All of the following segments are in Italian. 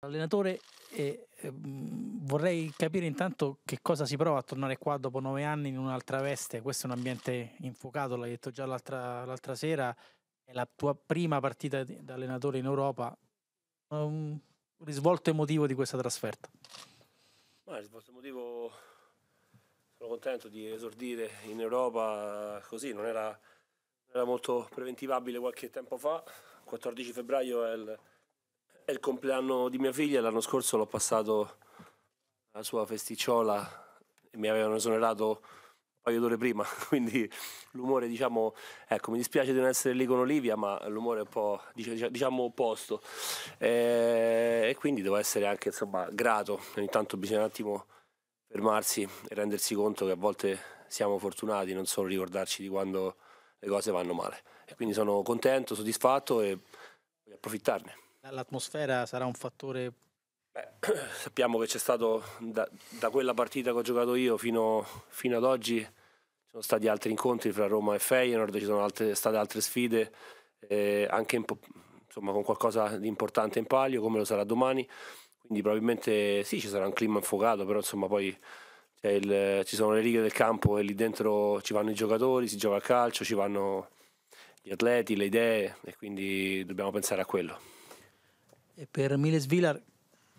Allenatore, eh, eh, vorrei capire intanto che cosa si prova a tornare qua dopo nove anni in un'altra veste. Questo è un ambiente infuocato, l'hai detto già l'altra, l'altra sera. È la tua prima partita da allenatore in Europa. Un risvolto emotivo di questa trasferta? Ma risvolto emotivo. Sono contento di esordire in Europa così, non era, era molto preventivabile qualche tempo fa. Il 14 febbraio è il è il compleanno di mia figlia, l'anno scorso l'ho passato alla sua festicciola e mi avevano esonerato un paio d'ore prima, quindi l'umore diciamo, ecco mi dispiace di non essere lì con Olivia, ma l'umore è un po' diciamo opposto eh, e, quindi devo essere anche insomma, grato, ogni tanto bisogna un attimo fermarsi e rendersi conto che a volte siamo fortunati, non solo ricordarci di quando le cose vanno male. E quindi sono contento, soddisfatto e voglio approfittarne. L'atmosfera sarà un fattore sappiamo che c'è stato da, da, quella partita che ho giocato io fino, fino, ad oggi ci sono stati altri incontri fra Roma e Feyenoord ci sono altre, state altre sfide eh, anche in, insomma, con qualcosa di importante in palio come lo sarà domani quindi probabilmente sì ci sarà un clima infuocato però insomma poi il, ci sono le righe del campo e lì dentro ci vanno i giocatori si gioca a calcio ci vanno gli atleti le idee e quindi dobbiamo pensare a quello e per Miles Villar,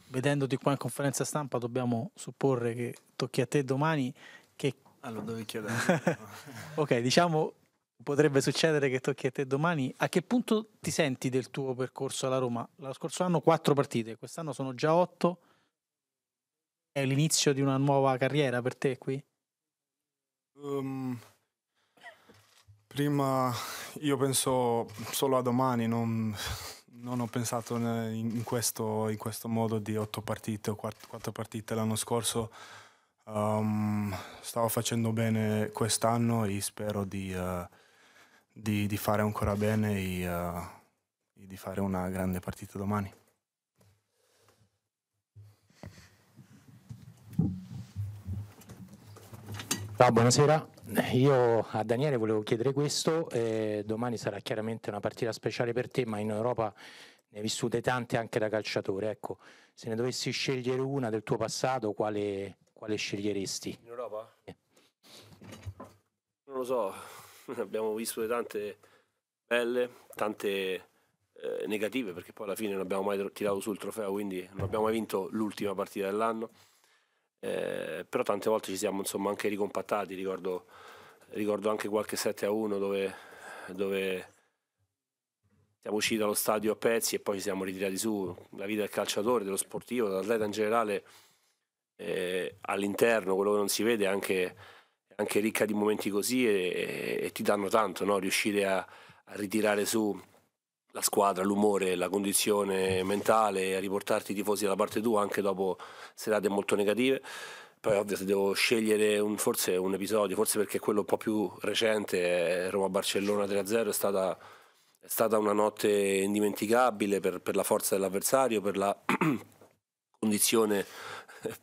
vedendoti qua in conferenza stampa, dobbiamo supporre che tocchi a te domani. Che... Ah, lo chiedere. ok, diciamo potrebbe succedere che tocchi a te domani. A che punto ti senti del tuo percorso alla Roma? lo scorso anno quattro partite, quest'anno sono già otto. È l'inizio di una nuova carriera per te qui? Um, prima io penso solo a domani, non non ho pensato in questo, in questo modo di otto partite o quattro, partite l'anno scorso. Um, stavo facendo bene quest'anno e spero di, uh, di, di fare ancora bene e uh, di fare una grande partita domani. Ciao, buonasera. Eh, io a Daniele volevo chiedere questo, eh, domani sarà chiaramente una partita speciale per te, ma in Europa ne hai vissute tante anche da calciatore, ecco, se ne dovessi scegliere una del tuo passato, quale, quale sceglieresti? In Europa? Eh. Non lo so, abbiamo vissute tante belle, tante eh, negative, perché poi alla fine non abbiamo mai tirato sul trofeo, quindi non abbiamo mai vinto l'ultima partita dell'anno eh, però tante volte ci siamo insomma, anche ricompattati, ricordo, ricordo, anche qualche 7 a 1 dove, dove siamo usciti dallo stadio a pezzi e poi ci siamo ritirati su, la vita del calciatore, dello sportivo, dell'atleta in generale eh, all'interno, quello che non si vede è anche, anche ricca di momenti così e, e, e ti danno tanto, no? riuscire a, a ritirare su la squadra, l'umore, la condizione mentale, a riportarti i tifosi dalla parte tua anche dopo serate molto negative. Poi ovvio se devo scegliere un, forse un episodio, forse perché quello un po' più recente, eh, Roma-Barcellona 3-0, è stata, è stata, una notte indimenticabile per, per la forza dell'avversario, per la condizione eh,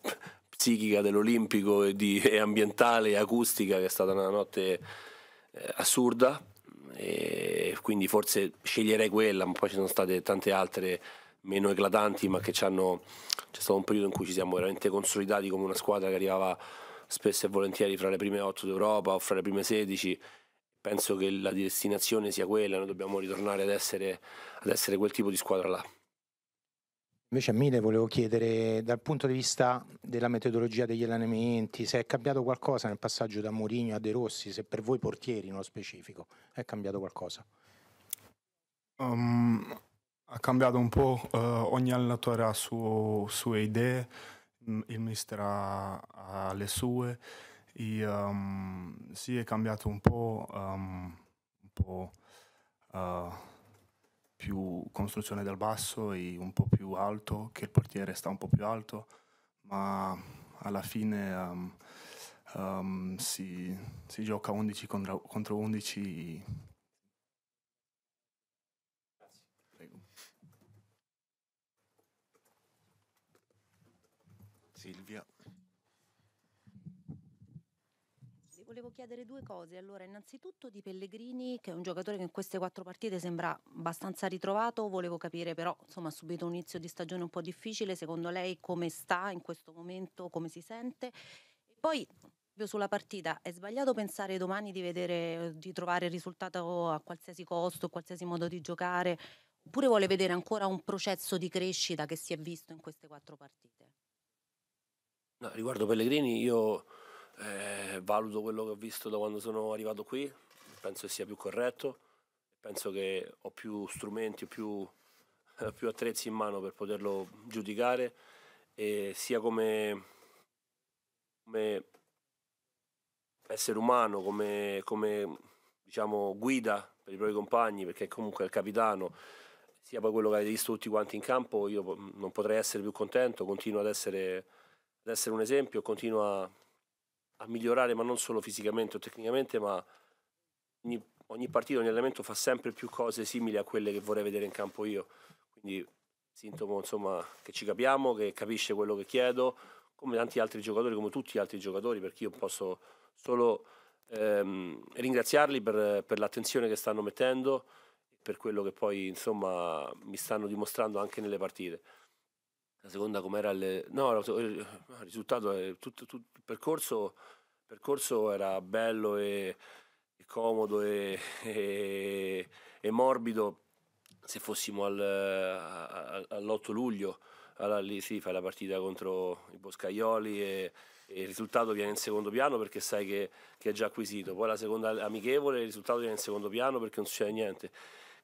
psichica dell'Olimpico e, di, e ambientale e acustica, che è stata una notte eh, assurda e quindi forse sceglierei quella, ma poi ci sono state tante altre meno eclatanti, ma che ci hanno... c'è stato un periodo in cui ci siamo veramente consolidati come una squadra che arrivava spesso e volentieri fra le prime 8 d'Europa o fra le prime 16. Penso che la destinazione sia quella, noi dobbiamo ritornare ad essere, ad essere quel tipo di squadra là. Invece a Mile volevo chiedere dal punto di vista della metodologia degli allenamenti, se è cambiato qualcosa nel passaggio da Mourinho a De Rossi, se per voi portieri nello specifico è cambiato qualcosa. Um, ha cambiato un po', uh, ogni allenatore ha suo, sue idee, il mister ha, ha le sue, e, um, sì è cambiato un po', um, un po' uh, più costruzione dal basso e un po' più alto, che il portiere sta un po' più alto, ma alla fine um, um, si, si, gioca 11 contro, contro 11 volevo chiedere due cose. Allora, innanzitutto di Pellegrini, che è un giocatore che in queste quattro partite sembra abbastanza ritrovato, volevo capire però, insomma, ha subito un inizio di stagione un po' difficile, secondo lei come sta in questo momento, come si sente? E poi sulla partita, è sbagliato pensare domani di, vedere, di trovare il risultato a qualsiasi costo, a qualsiasi modo di giocare, oppure vuole vedere ancora un processo di crescita che si è visto in queste quattro partite? No, riguardo Pellegrini, io eh, valuto quello che ho visto da quando sono arrivato qui, penso che sia più corretto, penso che ho più strumenti, più, più attrezzi in mano per poterlo giudicare e sia come, come essere umano, come, come diciamo, guida per i propri compagni, perché comunque è il capitano, sia poi quello che avete visto tutti quanti in campo, io non potrei essere più contento, continuo ad essere, ad essere un esempio, continuo a a migliorare, ma non solo fisicamente o tecnicamente, ma ogni, ogni partita, ogni allenamento fa sempre più cose simili a quelle che vorrei vedere in campo io. Quindi sintomo insomma, che ci capiamo, che capisce quello che chiedo, come tanti altri giocatori, come tutti gli altri giocatori, perché io posso solo ehm, ringraziarli per, per l'attenzione che stanno mettendo, per quello che poi insomma, mi stanno dimostrando anche nelle partite la seconda com'era il... No, il risultato, è tutto, tutto il, percorso, il percorso era bello e, e comodo e, e, e, morbido se fossimo al, all'8 luglio. Allora lì si sì, fa la partita contro i Boscaioli e, e, il risultato viene in secondo piano perché sai che, che, è già acquisito. Poi la seconda amichevole, il risultato viene in secondo piano perché non succede niente.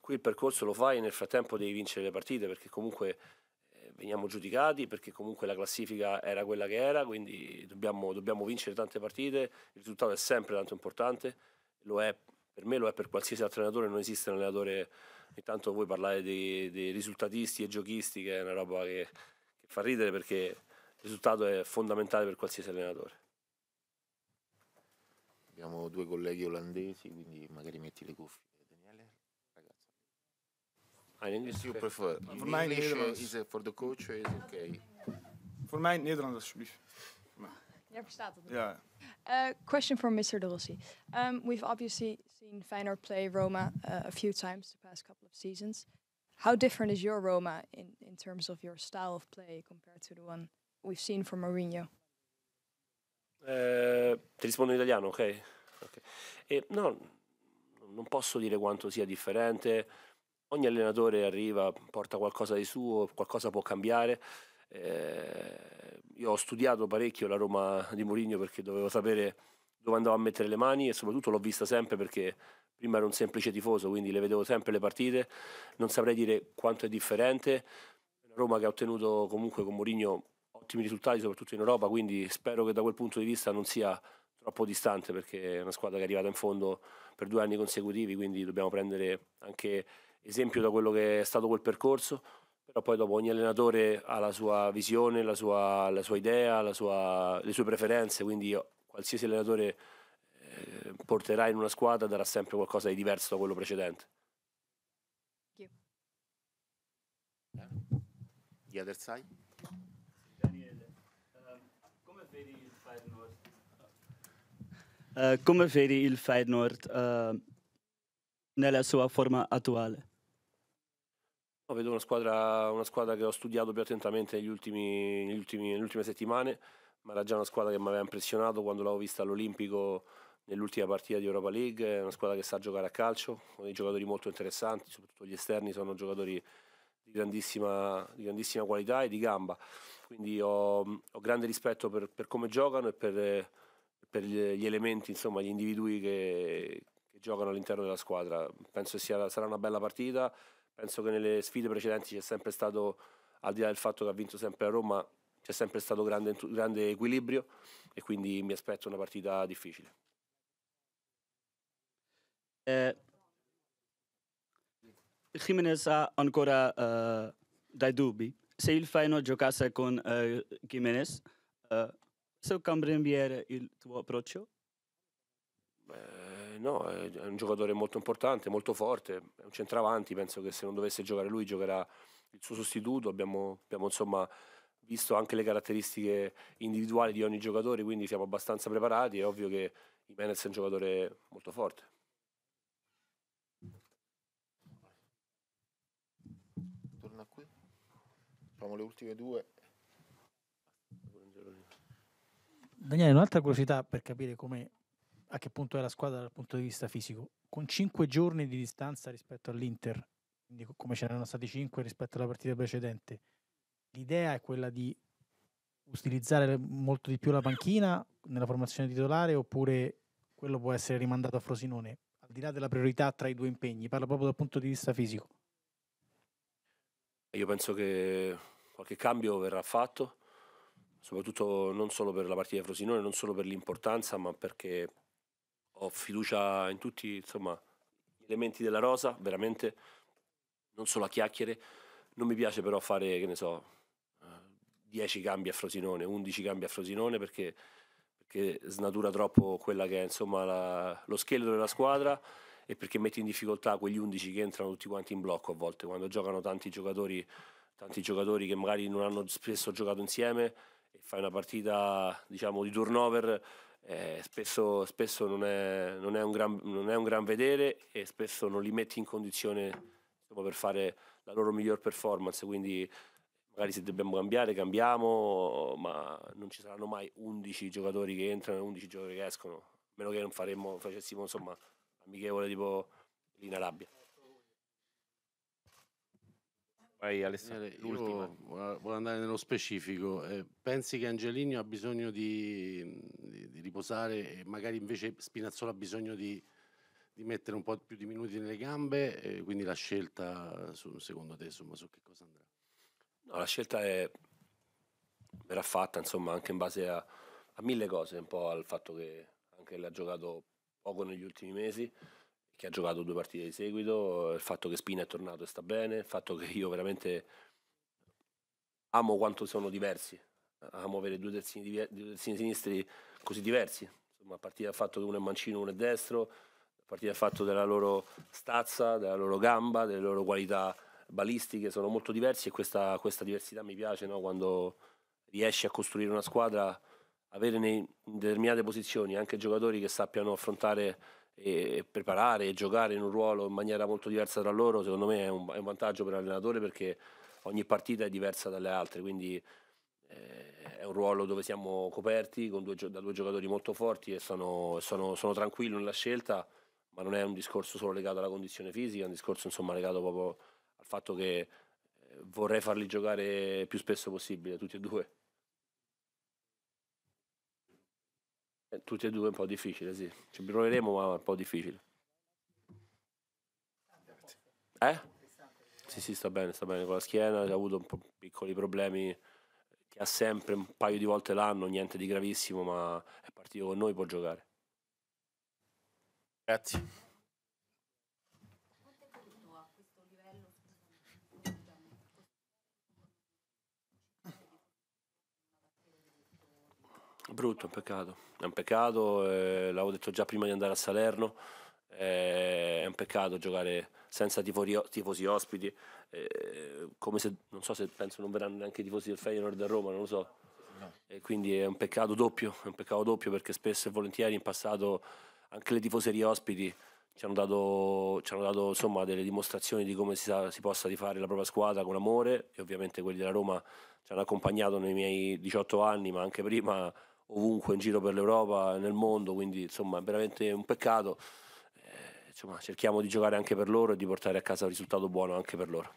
Qui il percorso lo fai e nel frattempo devi vincere le partite perché comunque veniamo giudicati perché comunque la classifica era quella che era, quindi dobbiamo, dobbiamo vincere tante partite, il risultato è sempre tanto importante, lo è, per me lo è per qualsiasi altro allenatore, non esiste un allenatore, intanto voi parlate dei, dei risultatisti e giochisti che è una roba che, che fa ridere perché il risultato è fondamentale per qualsiasi allenatore. Abbiamo due colleghi olandesi, quindi magari metti le cuffie. In English you prefer. Voor mij Nederlands. Is, uh, for the coach is okay. Voor mij Nederlands alsjeblieft. Jij verstaat het. Ja. Uh, question for Mr. De Rossi. Um, we've obviously seen Feyenoord play Roma uh, a few times the past couple of seasons. How different is your Roma in, in terms of your style of play compared to the one we've seen from Mourinho? Eh, ti rispondo in italiano, ok? okay. Eh, no, non posso dire quanto sia differente ogni allenatore arriva, porta qualcosa di suo, qualcosa può cambiare. Eh, io ho studiato parecchio la Roma di Mourinho perché dovevo sapere dove andavo a mettere le mani e soprattutto l'ho vista sempre perché prima ero un semplice tifoso, quindi le vedevo sempre le partite, non saprei dire quanto è differente. Una Roma che ha ottenuto comunque con Mourinho ottimi risultati, soprattutto in Europa, quindi spero che da quel punto di vista non sia troppo distante perché è una squadra che è arrivata in fondo per due anni consecutivi, quindi dobbiamo prendere anche esempio da quello che è stato quel percorso, però poi dopo ogni allenatore ha la sua visione, la sua, la sua idea, la sua, le sue preferenze, quindi io, qualsiasi allenatore eh, porterà in una squadra darà sempre qualcosa di diverso da quello precedente. The other side. Uh, come vedi il Feyenoord uh, nella sua forma attuale? No, vedo una squadra, una squadra, che ho studiato più attentamente negli ultimi, negli ultimi, nelle ultime settimane, ma era già una squadra che mi aveva impressionato quando l'avevo vista all'Olimpico nell'ultima partita di Europa League, è una squadra che sa giocare a calcio, con dei giocatori molto interessanti, soprattutto gli esterni sono giocatori di grandissima, di grandissima qualità e di gamba, quindi ho, ho grande rispetto per, per, come giocano e per, per gli elementi, insomma gli individui che, che giocano all'interno della squadra. Penso che sia, sarà una bella partita penso che nelle sfide precedenti c'è sempre stato, al di là del fatto che ha vinto sempre a Roma, c'è sempre stato grande, grande equilibrio e quindi mi aspetto una partita difficile. Eh, Jimenez ha ancora uh, dai dubbi. Se il Faino giocasse con uh, eh, Jimenez, uh, eh, so cambiare il tuo approccio? Beh, no, è un giocatore molto importante, molto forte, è un centravanti, penso che se non dovesse giocare lui giocherà il suo sostituto, abbiamo, abbiamo insomma visto anche le caratteristiche individuali di ogni giocatore, quindi siamo abbastanza preparati, è ovvio che Jimenez è un giocatore molto forte. Torna qui, facciamo le ultime due Daniele, un'altra curiosità per capire come a che punto è la squadra dal punto di vista fisico. Con 5 giorni di distanza rispetto all'Inter, quindi come ce n'erano stati 5 rispetto alla partita precedente, l'idea è quella di utilizzare molto di più la panchina nella formazione titolare oppure quello può essere rimandato a Frosinone, al di là della priorità tra i due impegni, parla proprio dal punto di vista fisico. Io penso che qualche cambio verrà fatto, soprattutto non solo per la partita di Frosinone, non solo per l'importanza, ma perché ho fiducia in tutti insomma, gli elementi della rosa, veramente, non solo a chiacchiere. Non mi piace però fare, che ne so, 10 eh, cambi a Frosinone, 11 cambi a Frosinone perché, perché snatura troppo quella che è insomma, la, lo scheletro della squadra e perché mette in difficoltà quegli 11 che entrano tutti quanti in blocco a volte, quando giocano tanti giocatori, tanti giocatori che magari non hanno spesso giocato insieme e fai una partita diciamo, di turnover eh, spesso, spesso non, è, non, è gran, non, è, un gran, vedere e spesso non li metti in condizione insomma, per fare la loro miglior performance, quindi magari se dobbiamo cambiare cambiamo, ma non ci saranno mai 11 giocatori che entrano e 11 giocatori che escono, a meno che non faremmo, facessimo insomma amichevole tipo Lina Rabbia. Vai Alessandro, Daniele, eh, l'ultima. Io andare nello specifico. Eh, pensi che Angelino ha bisogno di, di, di, riposare e magari invece Spinazzola ha bisogno di, di mettere un po' più di minuti nelle gambe? Eh, quindi la scelta, su, secondo te, insomma, su che cosa andrà? No, la scelta è, verrà fatta insomma, anche in base a, a mille cose, un po' al fatto che anche lei ha giocato poco negli ultimi mesi che ha giocato due partite di seguito, il fatto che Spina è tornato e sta bene, il fatto che io veramente amo quanto sono diversi, amo avere due terzini, due terzini sinistri così diversi, insomma, a partire dal fatto che uno è mancino, e uno è destro, a partire dal fatto della loro stazza, della loro gamba, delle loro qualità balistiche, sono molto diversi e questa, questa diversità mi piace no? quando riesci a costruire una squadra, avere in determinate posizioni anche giocatori che sappiano affrontare e preparare e giocare in un ruolo in maniera molto diversa tra loro, secondo me è un, è un vantaggio per l'allenatore perché ogni partita è diversa dalle altre, quindi eh, è un ruolo dove siamo coperti due, da due giocatori molto forti e sono, sono, sono, tranquillo nella scelta, ma non è un discorso solo legato alla condizione fisica, è un discorso insomma, legato proprio al fatto che eh, vorrei farli giocare più spesso possibile, tutti e due. Eh, tutti e due un po' difficile, sì. Ci proveremo, ma è un po' difficile. Eh? Sì, sì, sta bene, sta bene con la schiena, ha avuto piccoli problemi che ha sempre un paio di volte l'anno, niente di gravissimo, ma è partito con noi, può giocare. Grazie. brutto, è un peccato. È un peccato, eh, l'avevo detto già prima di andare a Salerno, eh, è un peccato giocare senza tifori, tifosi ospiti, eh, come se, non so se penso non verranno neanche i tifosi del Feyenoord a Roma, non lo so. No. E quindi è un peccato doppio, è un peccato doppio perché spesso e volentieri in passato anche le tifoserie ospiti ci hanno dato, ci hanno dato insomma, delle dimostrazioni di come si, sa, si possa rifare la propria squadra con amore e ovviamente quelli della Roma ci hanno accompagnato nei miei 18 anni ma anche prima ovunque in giro per l'Europa e nel mondo, quindi insomma è veramente un peccato. Eh, insomma, cerchiamo di giocare anche per loro e di portare a casa un risultato buono anche per loro.